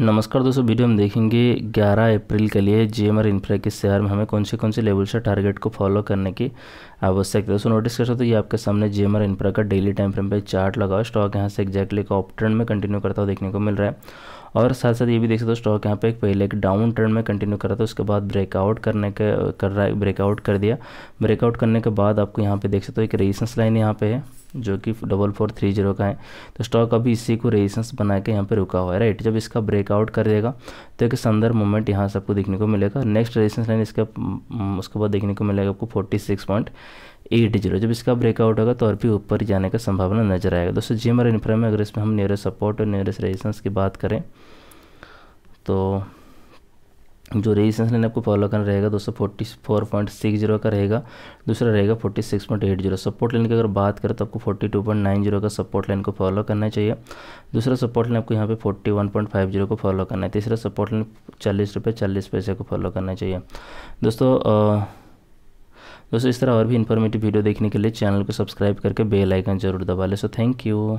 नमस्कार दोस्तों वीडियो हम देखेंगे 11 अप्रैल के लिए जे एम आर इन्फ्रा के शेयर में हमें कौन से कौन से लेवल से टारगेट को फॉलो करने की आवश्यकता है दोस्तों नोटिस कर सकते हो ये आपके सामने जी एम आर का डेली टाइम फ्रेम पे चार्ट लगा हुआ स्टॉक यहाँ से एक्जैक्टली एक ऑप ट्रेंड में कंटिन्यू करता हुआ देखने को मिल रहा है और साथ साथ ये भी देख सकते हो स्टॉक यहाँ पे एक पहले एक डाउन ट्रेंड में कंटिन्यू करा था उसके बाद ब्रेकआउट करने के कर रहा है ब्रेकआउट कर दिया ब्रेकआउट करने के बाद आपको यहाँ पे देख सकते हो एक रेजिस्टेंस लाइन यहाँ पे है जो कि डबल फोर थ्री जीरो का है तो स्टॉक अभी इसी को रेजिस्टेंस बना के यहाँ पे रुका हुआ है राइट जब इसका ब्रेकआउट कर देगा तो एक संदर्भ मोमेंट यहाँ से आपको देखने को मिलेगा नेक्स्ट रेजिस्टेंस लाइन इसका उसके बाद देखने को मिलेगा आपको forty six point eight zero जब इसका ब्रेकआउट होगा तो और भी ऊपर जाने का संभावना नजर आएगा दोस्तों जी हमारे इन्फ्रा में अगर इसमें हम नियरेस्ट सपोर्ट और नियरेस्ट रेजिस्टेंस की बात करें तो जो रेजिस्टेंस लाइन आपको फॉलो करना रहेगा दोस्तों forty four point six zero का रहेगा दूसरा रहेगा forty six point eight zero support line की अगर बात करें तो आपको forty two point nine zero का सपोर्ट लाइन को फॉलो करना चाहिए दूसरा सपोर्ट लाइन आपको यहाँ पे forty one point five zero को फॉलो करना है तीसरा सपोर्ट लाइन चालीस रुपये चालीस पैसे को फॉलो करना चाहिए दोस्तों दोस्तों इस तरह और भी इन्फॉर्मेटिव वीडियो देखने के लिए चैनल को सब्सक्राइब करके बेल आइकन जरूर दबा लें सो थैंक यू